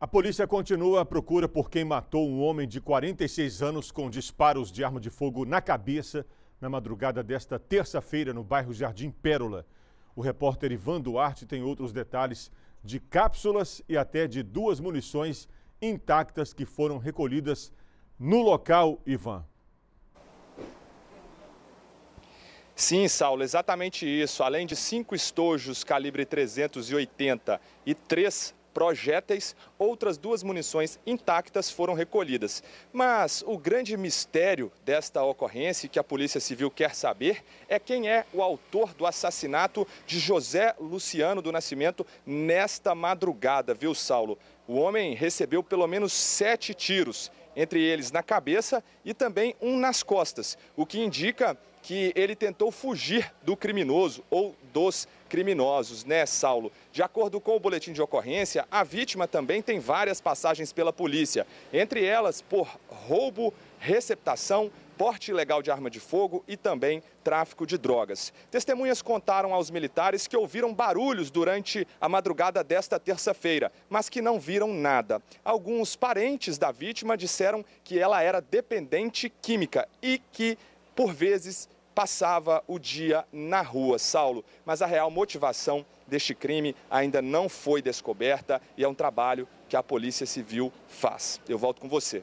A polícia continua a procura por quem matou um homem de 46 anos com disparos de arma de fogo na cabeça na madrugada desta terça-feira no bairro Jardim Pérola. O repórter Ivan Duarte tem outros detalhes de cápsulas e até de duas munições intactas que foram recolhidas no local, Ivan. Sim, Saulo, exatamente isso. Além de cinco estojos calibre 380 e três projéteis, outras duas munições intactas foram recolhidas. Mas o grande mistério desta ocorrência que a Polícia Civil quer saber é quem é o autor do assassinato de José Luciano do Nascimento nesta madrugada, viu, Saulo? O homem recebeu pelo menos sete tiros entre eles na cabeça e também um nas costas, o que indica que ele tentou fugir do criminoso ou dos criminosos, né, Saulo? De acordo com o boletim de ocorrência, a vítima também tem várias passagens pela polícia, entre elas por roubo, receptação, porte ilegal de arma de fogo e também tráfico de drogas. Testemunhas contaram aos militares que ouviram barulhos durante a madrugada desta terça-feira, mas que não viram nada. Alguns parentes da vítima disseram que ela era dependente química e que, por vezes, passava o dia na rua, Saulo. Mas a real motivação deste crime ainda não foi descoberta e é um trabalho que a Polícia Civil faz. Eu volto com você.